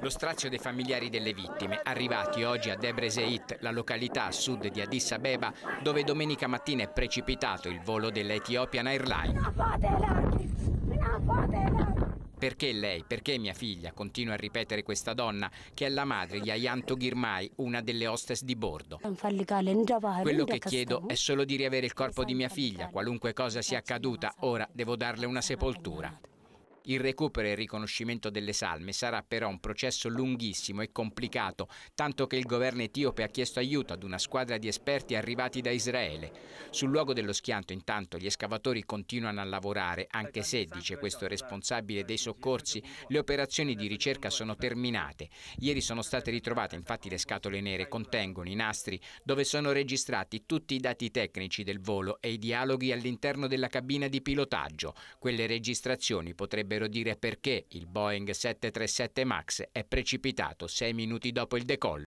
Lo strazio dei familiari delle vittime, arrivati oggi a Debre Zeit, la località a sud di Addis Abeba, dove domenica mattina è precipitato il volo dell'Ethiopian Airlines. Perché lei, perché mia figlia, continua a ripetere questa donna, che è la madre di Ayanto Girmai, una delle hostess di bordo. Quello che chiedo è solo di riavere il corpo di mia figlia, esatto, qualunque cosa sia accaduta, ora devo darle una sepoltura. Il recupero e il riconoscimento delle salme sarà però un processo lunghissimo e complicato, tanto che il governo etiope ha chiesto aiuto ad una squadra di esperti arrivati da Israele. Sul luogo dello schianto intanto gli escavatori continuano a lavorare, anche se, dice questo responsabile dei soccorsi, le operazioni di ricerca sono terminate. Ieri sono state ritrovate infatti le scatole nere, contengono i nastri dove sono registrati tutti i dati tecnici del volo e i dialoghi all'interno della cabina di pilotaggio. Quelle registrazioni potrebbero potrebbero dire perché il Boeing 737 MAX è precipitato sei minuti dopo il decollo.